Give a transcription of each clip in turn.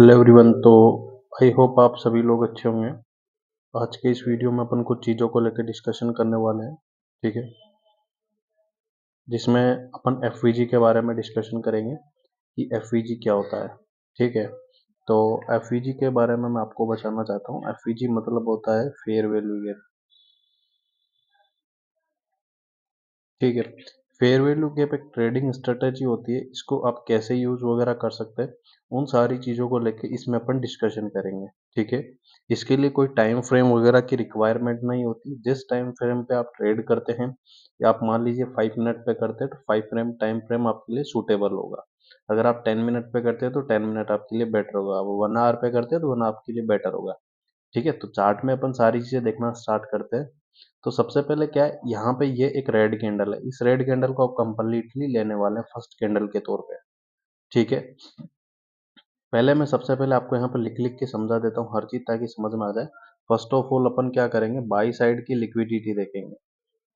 hello everyone तो I hope आप सभी लोग अच्छे होंगे आज के इस वीडियो में अपन कुछ चीज़ों को लेकर डिस्कशन करने वाले हैं ठीक है जिसमें अपन एफ के बारे में डिस्कशन करेंगे कि एफ क्या होता है ठीक है तो एफ के बारे में मैं आपको बताना चाहता हूँ एफ मतलब होता है फेयर वैल्यू ठीक है फेयर वैल्यू गैप एक ट्रेडिंग स्ट्रेटजी होती है इसको आप कैसे यूज वगैरह कर सकते हैं उन सारी चीज़ों को लेके इसमें अपन डिस्कशन करेंगे ठीक है इसके लिए कोई टाइम फ्रेम वगैरह की रिक्वायरमेंट नहीं होती जिस टाइम फ्रेम पे आप ट्रेड करते हैं या आप मान लीजिए फाइव मिनट पे करते हैं तो फाइव फ्रेम टाइम फ्रेम आपके लिए सूटेबल होगा अगर आप टेन मिनट पे करते हैं तो टेन मिनट आपके लिए बेटर होगा वन आवर पे करते हैं तो वन आपके लिए बेटर होगा ठीक है तो चार्ट में अपन सारी चीज़ें देखना स्टार्ट करते हैं तो सबसे पहले क्या है यहाँ पे ये एक रेड कैंडल है इस रेड कैंडल को आप कंप्लीटली लेने वाले हैं फर्स्ट कैंडल के तौर पे ठीक है पहले मैं सबसे पहले आपको यहाँ पर लिख लिख के समझा देता हूँ हर चीज़ ताकि समझ में आ जाए फर्स्ट ऑफ ऑल अपन क्या करेंगे बाई साइड की लिक्विडिटी देखेंगे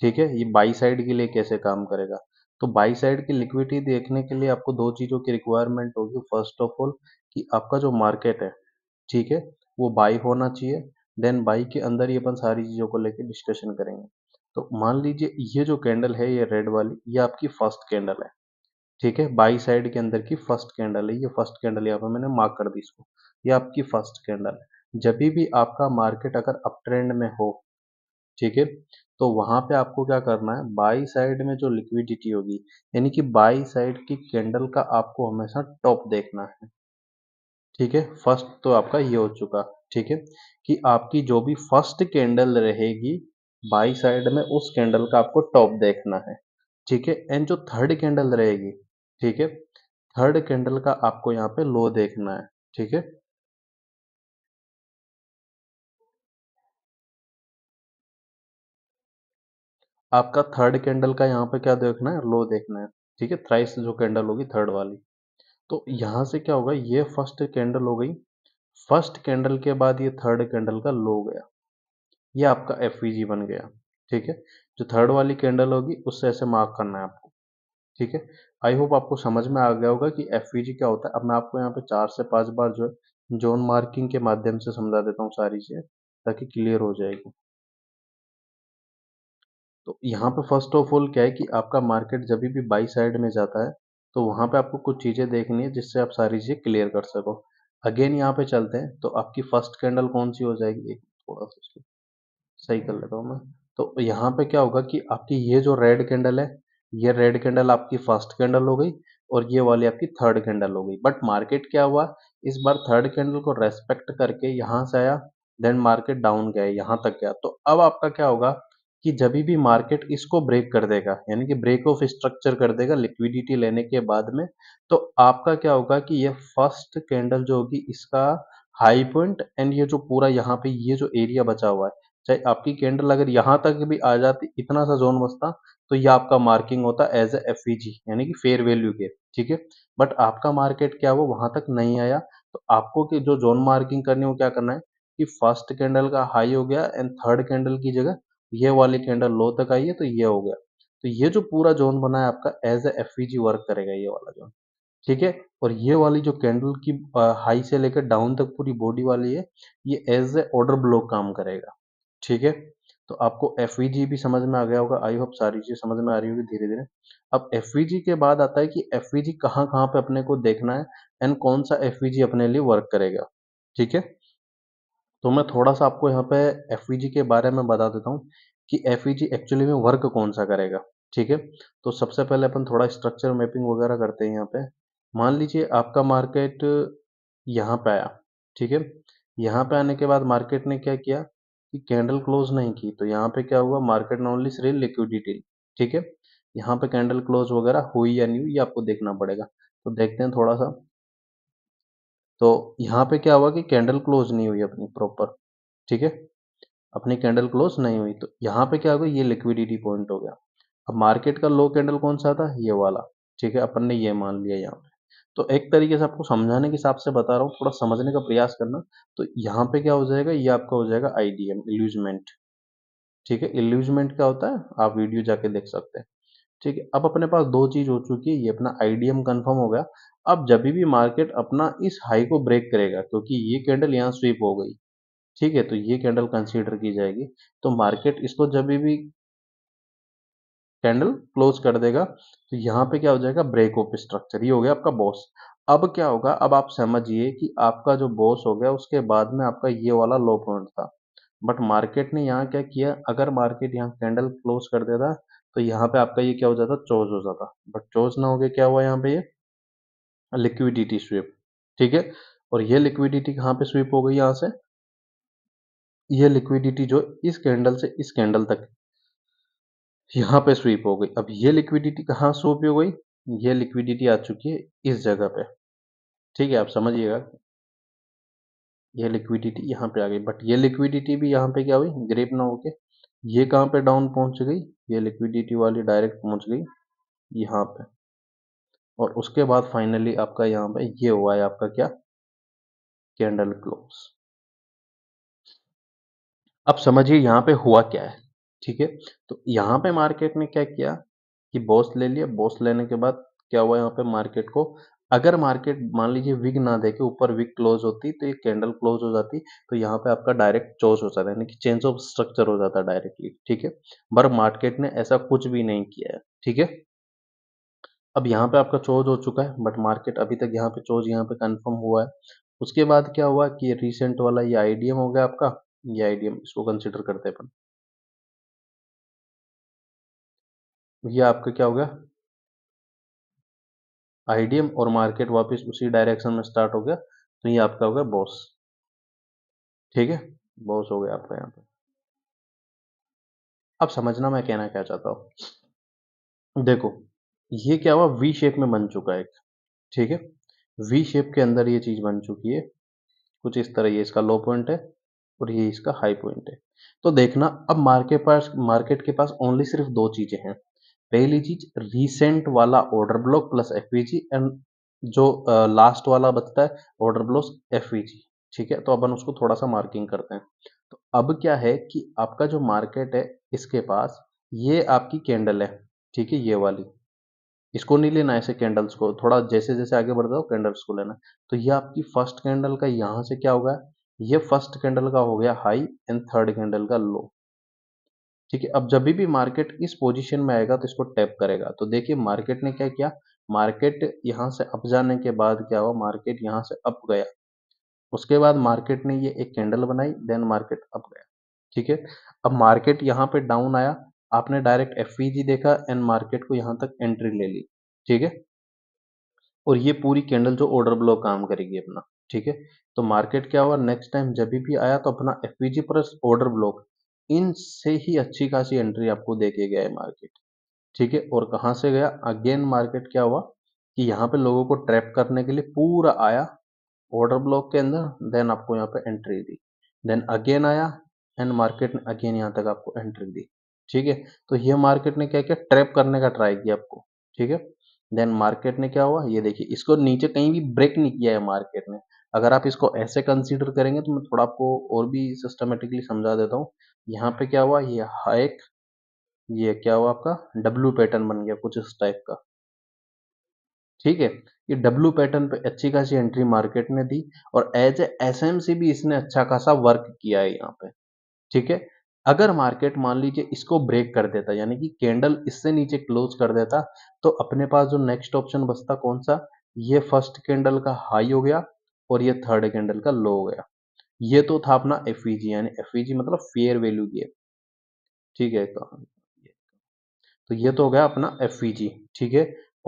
ठीक है ये बाई साइड के लिए कैसे काम करेगा तो बाई साइड की लिक्विडिटी देखने के लिए आपको दो चीज़ों की रिक्वायरमेंट होगी फर्स्ट ऑफ ऑल कि आपका जो मार्केट है ठीक है वो बाई होना चाहिए देन बाई के अंदर ही अपन सारी चीज़ों को लेके डिस्कशन करेंगे तो मान लीजिए ये जो कैंडल है ये रेड वाली ये आपकी फर्स्ट कैंडल है ठीक है बाई साइड के अंदर की फर्स्ट कैंडल है ये फर्स्ट कैंडल यहाँ पे मैंने मार्क कर दी इसको ये आपकी फर्स्ट कैंडल है जब भी आपका मार्केट अगर अप ट्रेंड में हो ठीक है तो वहां पे आपको क्या करना है बाई साइड में जो लिक्विडिटी होगी यानी कि बाई साइड की कैंडल का आपको हमेशा टॉप देखना है ठीक है फर्स्ट तो आपका ये हो चुका ठीक है कि आपकी जो भी फर्स्ट कैंडल रहेगी बाई साइड में उस कैंडल का आपको टॉप देखना है ठीक है एंड जो थर्ड कैंडल रहेगी ठीक है थर्ड कैंडल का आपको यहाँ पे लो देखना है ठीक है आपका थर्ड कैंडल का यहाँ पे क्या देखना है लो देखना है ठीक है थ्राइस जो कैंडल होगी थर्ड वाली तो यहां से क्या होगा ये फर्स्ट कैंडल हो गई फर्स्ट कैंडल के बाद ये थर्ड कैंडल का लो गया ये आपका एफ e बन गया ठीक है जो थर्ड वाली कैंडल होगी उससे ऐसे मार्क करना है आपको ठीक है आई होप आपको समझ में आ गया होगा कि एफ e क्या होता है अब मैं आपको यहाँ पे चार से पांच बार जो है जोन मार्किंग के माध्यम से समझा देता हूँ सारी चीज़ें ताकि क्लियर हो जाएगी तो यहाँ पे फर्स्ट ऑफ ऑल क्या है कि आपका मार्केट जब भी बाई साइड में जाता है तो वहाँ पे आपको कुछ चीज़ें देखनी है जिससे आप सारी चीज़ें क्लियर कर सको अगेन यहाँ पे चलते हैं तो आपकी फर्स्ट कैंडल कौन सी हो जाएगी एक थोड़ा सा सही कर लेता हूँ मैं तो यहाँ पे क्या होगा कि आपकी ये जो रेड कैंडल है ये रेड कैंडल आपकी फर्स्ट कैंडल हो गई और ये वाली आपकी थर्ड कैंडल हो गई बट मार्केट क्या हुआ इस बार थर्ड कैंडल को रेस्पेक्ट करके यहाँ से आया देन मार्केट डाउन गया यहाँ तक गया तो अब आपका क्या होगा कि जब भी मार्केट इसको ब्रेक कर देगा यानी कि ब्रेक ऑफ स्ट्रक्चर कर देगा लिक्विडिटी लेने के बाद में तो आपका क्या होगा कि ये फर्स्ट कैंडल जो होगी इसका हाई पॉइंट एंड ये जो पूरा यहाँ पे ये जो एरिया बचा हुआ है चाहे आपकी कैंडल अगर यहाँ तक भी आ जाती इतना सा जोन बचता तो ये आपका मार्किंग होता एज ए एफ यानी कि फेयर वैल्यू के ठीक है बट आपका मार्केट क्या हुआ वहां तक नहीं आया तो आपको जो जोन मार्किंग करनी हो वो क्या करना है कि फर्स्ट कैंडल का हाई हो गया एंड थर्ड कैंडल की जगह ये वाली कैंडल लो तक आई है तो ये हो गया तो ये जो पूरा जोन बना है आपका एज ए एफ वर्क करेगा ये वाला जोन ठीक है और ये वाली जो कैंडल की हाई से लेकर डाउन तक पूरी बॉडी वाली है ये एज ए ऑर्डर ब्लॉक काम करेगा ठीक है तो आपको एफ e भी समझ में आ गया होगा आई होप सारी चीज समझ में आ रही होगी धीरे धीरे अब एफ e के बाद आता है कि एफ e कहाँ कहाँ पे अपने को देखना है एंड कौन सा एफ अपने लिए वर्क करेगा ठीक है तो मैं थोड़ा सा आपको यहाँ पे एफ के बारे में बता देता हूँ कि एफ एक्चुअली में वर्क कौन सा करेगा ठीक है तो सबसे पहले अपन थोड़ा स्ट्रक्चर मैपिंग वगैरह करते हैं यहाँ पे मान लीजिए आपका मार्केट यहाँ पे आया ठीक है यहाँ पे आने के बाद मार्केट ने क्या किया कि कैंडल क्लोज नहीं की तो यहाँ पे क्या हुआ मार्केट ने ओनली सेल लिक्विडिटी ठीक है यहाँ पे कैंडल क्लोज वगैरह हुई या नहीं हुई ये आपको देखना पड़ेगा तो देखते हैं थोड़ा सा तो यहाँ पे क्या हुआ कि कैंडल क्लोज नहीं हुई अपनी प्रॉपर ठीक है अपनी कैंडल क्लोज नहीं हुई तो यहाँ पे क्या होगा ये लिक्विडिटी पॉइंट हो गया अब मार्केट का लो कैंडल कौन सा था ये वाला ठीक है अपन ने ये मान लिया यहाँ पे तो एक तरीके से आपको समझाने के हिसाब से बता रहा हूँ थोड़ा समझने का प्रयास करना तो यहाँ पे क्या हो जाएगा ये आपका हो जाएगा आईडीएम इल्यूजमेंट ठीक है इल्यूजमेंट क्या होता है आप वीडियो जाके देख सकते हैं ठीक है अब अपने पास दो चीज़ हो चुकी है ये अपना आईडीएम कंफर्म हो गया अब जब भी मार्केट अपना इस हाई को ब्रेक करेगा क्योंकि ये कैंडल यहाँ स्वीप हो गई ठीक है तो ये कैंडल कंसीडर की जाएगी तो मार्केट इसको जब भी कैंडल क्लोज कर देगा तो यहाँ पे क्या हो जाएगा ब्रेक ऑफ स्ट्रक्चर ये हो गया आपका बॉस अब क्या होगा अब आप समझिए कि आपका जो बॉस हो गया उसके बाद में आपका ये वाला लो पॉइंट था बट मार्केट ने यहाँ क्या किया अगर मार्केट यहाँ कैंडल क्लोज कर देता तो यहाँ पे आपका ये क्या हो जाता चोज हो जाता बट चोज ना हो गया क्या हुआ यहाँ पे ये लिक्विडिटी स्वीप ठीक है और ये लिक्विडिटी कहाँ पे स्वीप हो गई यहाँ से ये लिक्विडिटी जो इस कैंडल से इस कैंडल तक यहाँ पे स्वीप हो गई अब ये लिक्विडिटी कहाँ स्वीप हो गई ये लिक्विडिटी आ चुकी है इस जगह पे ठीक है आप समझिएगा ये लिक्विडिटी यहाँ पे आ गई बट ये लिक्विडिटी भी यहाँ पे क्या हुई ग्रेप ना होके ये कहाँ पे डाउन पहुंच गई ये लिक्विडिटी वाली डायरेक्ट पहुंच गई यहाँ पे और उसके बाद फाइनली आपका यहाँ पे ये हुआ है आपका क्या कैंडल क्लोज अब समझिए यहाँ पे हुआ क्या है ठीक है तो यहाँ पे मार्केट ने क्या किया कि बॉस ले लिया बॉस लेने के बाद क्या हुआ यहाँ पे मार्केट को अगर मार्केट मान लीजिए विग ना देके ऊपर विग क्लोज होती तो ये कैंडल क्लोज हो जाती तो यहाँ पे आपका डायरेक्ट चोज हो जाता यानी कि चेंज ऑफ स्ट्रक्चर हो जाता डायरेक्टली ठीक है पर मार्केट ने ऐसा कुछ भी नहीं किया है ठीक है अब यहाँ पे आपका चोज हो चुका है बट मार्केट अभी तक यहाँ पे चोज यहाँ पे कंफर्म हुआ है उसके बाद क्या हुआ कि रिसेंट वाला ये आईडीएम हो गया आपका ये आईडीएम इसको कंसिडर करते हैं अपन ये आपका क्या हो गया आईडीएम और मार्केट वापस उसी डायरेक्शन में स्टार्ट हो गया तो ये आपका हो गया बॉस ठीक है बॉस हो गया आपका यहाँ पे अब समझना मैं कहना क्या चाहता हूं देखो ये क्या हुआ वी शेप में बन चुका है ठीक है वी शेप के अंदर ये चीज बन चुकी है कुछ इस तरह ये इसका लो पॉइंट है और ये इसका हाई पॉइंट है तो देखना अब मार्केट पास मार्केट के पास ओनली सिर्फ दो चीजें हैं पहली चीज रीसेंट वाला order block plus F and जो लास्ट वाला बचता है ऑर्डर ब्लॉक एफ ठीक है तो अपन उसको थोड़ा सा मार्किंग करते हैं तो अब क्या है कि आपका जो मार्केट है इसके पास ये आपकी कैंडल है ठीक है ये वाली इसको नहीं लेना ऐसे कैंडल्स को थोड़ा जैसे जैसे आगे बढ़ जाओ कैंडल्स को लेना तो ये आपकी फर्स्ट कैंडल का यहाँ से क्या होगा ये फर्स्ट कैंडल का हो गया हाई एंड थर्ड कैंडल का लो ठीक है अब जब भी मार्केट इस पोजीशन में आएगा तो इसको टैप करेगा तो देखिए मार्केट ने क्या किया मार्केट यहां से अप जाने के बाद क्या हुआ मार्केट यहाँ से अप गया उसके बाद मार्केट ने ये एक कैंडल बनाई देन मार्केट अप गया ठीक है अब मार्केट यहाँ पे डाउन आया आपने डायरेक्ट एफ e देखा एंड मार्केट को यहाँ तक एंट्री ले ली ठीक है और ये पूरी कैंडल जो ऑर्डर ब्लो काम करेगी अपना ठीक है तो मार्केट क्या हुआ नेक्स्ट टाइम जब भी आया तो अपना एफ प्लस ऑर्डर ब्लॉक इनसे ही अच्छी खासी एंट्री आपको देके गया है मार्केट ठीक है और कहां से गया अगेन मार्केट क्या हुआ कि यहां पे लोगों को ट्रैप करने के लिए पूरा आया ऑर्डर ब्लॉक के अंदर देन आपको यहाँ पे एंट्री दी देन अगेन आया एंड मार्केट ने अगेन यहां तक आपको एंट्री दी ठीक है तो ये मार्केट ने क्या किया ट्रैप करने का ट्राई किया आपको ठीक है देन मार्केट ने क्या हुआ ये देखिए इसको नीचे कहीं भी ब्रेक नहीं किया है मार्केट ने अगर आप इसको ऐसे कंसीडर करेंगे तो मैं थोड़ा आपको और भी सिस्टमेटिकली समझा देता हूँ यहाँ पे क्या हुआ ये हाइक ये क्या हुआ आपका डब्लू पैटर्न बन गया कुछ इस टाइप का ठीक है ये डब्लू पैटर्न पे अच्छी खासी एंट्री मार्केट ने दी और as a S M C भी इसने अच्छा खासा वर्क किया है यहाँ पे ठीक है अगर मार्केट मान लीजिए इसको ब्रेक कर देता यानी कि कैंडल इससे नीचे क्लोज कर देता तो अपने पास जो नेक्स्ट ऑप्शन बचता कौन सा ये फर्स्ट कैंडल का हाई हो गया और ये थर्ड कैंडल का लो हो गया ये तो था अपना एफईजी e यानी एफईजी e मतलब फेयर वैल्यू गेप ठीक है तो, तो ये तो हो गया अपना एफईजी e ठीक है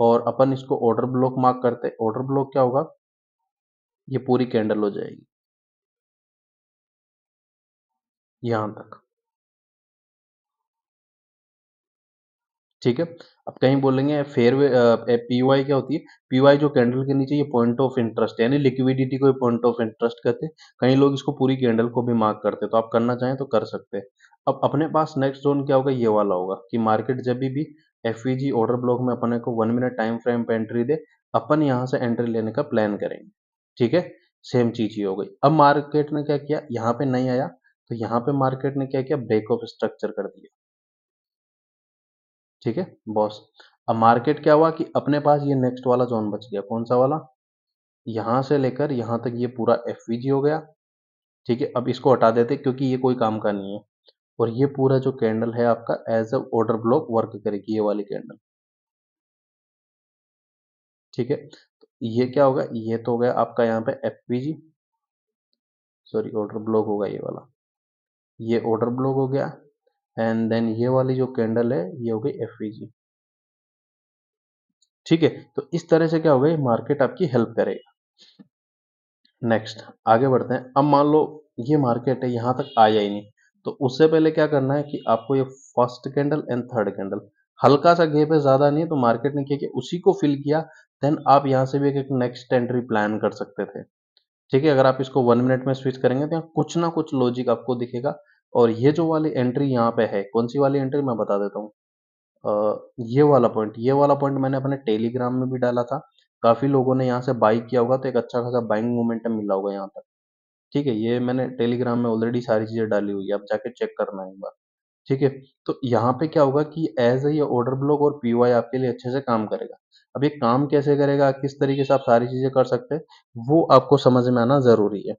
और अपन इसको ऑर्डर ब्लॉक मार्क करते हैं ऑर्डर ब्लॉक क्या होगा ये पूरी कैंडल हो जाएगी यहां तक ठीक है अब कहीं बोलेंगे फेयरवे पी वाई क्या होती है पीवाई जो कैंडल के नीचे ये पॉइंट ऑफ इंटरेस्ट यानी लिक्विडिटी को पॉइंट ऑफ इंटरेस्ट कहते हैं कहीं लोग इसको पूरी कैंडल को भी मार्क करते हैं तो आप करना चाहें तो कर सकते हैं अब अपने पास नेक्स्ट जोन क्या होगा ये वाला होगा कि मार्केट जब भी एफ ऑर्डर ब्लॉक में अपने को वन मिनट टाइम फ्रेम पर एंट्री दे अपन यहाँ से एंट्री लेने का प्लान करेंगे ठीक है सेम चीज ही हो गई अब मार्केट ने क्या किया यहाँ पे नहीं आया तो यहाँ पे मार्केट ने क्या किया ब्रेक ऑफ स्ट्रक्चर कर दिया ठीक है बॉस अब मार्केट क्या हुआ कि अपने पास ये नेक्स्ट वाला जोन बच गया कौन सा वाला यहां से लेकर यहां तक ये पूरा एफ हो गया ठीक है अब इसको हटा देते क्योंकि ये कोई काम का नहीं है और ये पूरा जो कैंडल है आपका as a order block work करेगी ये वाली कैंडल ठीक है तो ये क्या होगा ये तो हो गया आपका यहाँ पे एफ सॉरी ऑर्डर ब्लॉक होगा ये वाला ये ऑर्डर ब्लॉक हो गया एंड देन ये वाली जो कैंडल है ये हो गई जी e ठीक है तो इस तरह से क्या हो गई मार्केट आपकी हेल्प करेगा नेक्स्ट आगे बढ़ते हैं अब मान लो ये मार्केट है यहां तक आया ही नहीं तो उससे पहले क्या करना है कि आपको ये first candle and third candle हल्का सा गेप है ज्यादा नहीं तो मार्केट ने क्या किया उसी को फिल किया देन आप यहां से भी एक नेक्स्ट एंट्री प्लान कर सकते थे ठीक है अगर आप इसको वन मिनट में स्विच करेंगे तो यहाँ कुछ ना कुछ लॉजिक आपको दिखेगा और ये जो वाली एंट्री यहाँ पे है कौन सी वाली एंट्री मैं बता देता हूँ ये वाला पॉइंट ये वाला पॉइंट मैंने अपने टेलीग्राम में भी डाला था काफ़ी लोगों ने यहाँ से बाई किया होगा तो एक अच्छा खासा बाइंग मोमेंटम मिला होगा यहाँ तक ठीक है ये मैंने टेलीग्राम में ऑलरेडी सारी चीज़ें डाली हुई है आप जाके चेक करना एक बार ठीक है तो यहाँ पे क्या होगा कि एज ए ये ऑर्डर ब्लॉक और पी आपके लिए अच्छे से काम करेगा अब ये काम कैसे करेगा किस तरीके से आप सारी चीज़ें कर सकते हैं वो आपको समझ में आना ज़रूरी है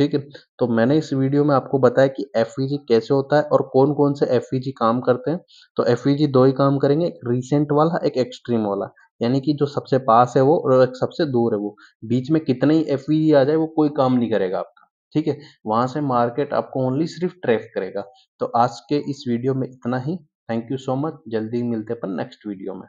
ठीक है तो मैंने इस वीडियो में आपको बताया कि एफ e कैसे होता है और कौन कौन से एफ e काम करते हैं तो एफ e दो ही काम करेंगे एक रिसेंट वाला एक एक्सट्रीम वाला यानी कि जो सबसे पास है वो और एक सबसे दूर है वो बीच में कितने ही एफ आ जाए वो कोई काम नहीं करेगा आपका ठीक है वहां से मार्केट आपको ओनली सिर्फ ट्रेफ करेगा तो आज के इस वीडियो में इतना ही थैंक यू सो मच जल्दी मिलते अपन नेक्स्ट वीडियो में